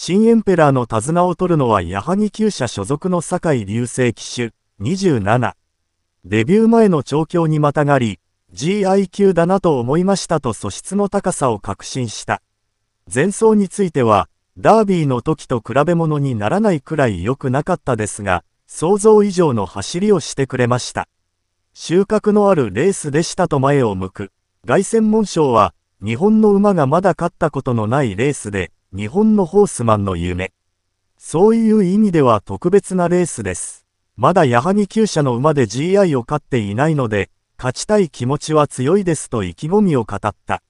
新エンペラーの手綱を取るのは矢作厩舎所属の酒井流星騎手27。デビュー前の調教にまたがり、GI 級だなと思いましたと素質の高さを確信した。前走については、ダービーの時と比べ物にならないくらい良くなかったですが、想像以上の走りをしてくれました。収穫のあるレースでしたと前を向く。凱旋門賞は、日本の馬がまだ勝ったことのないレースで、日本のホースマンの夢。そういう意味では特別なレースです。まだ矢作厩舎の馬で GI を勝っていないので、勝ちたい気持ちは強いですと意気込みを語った。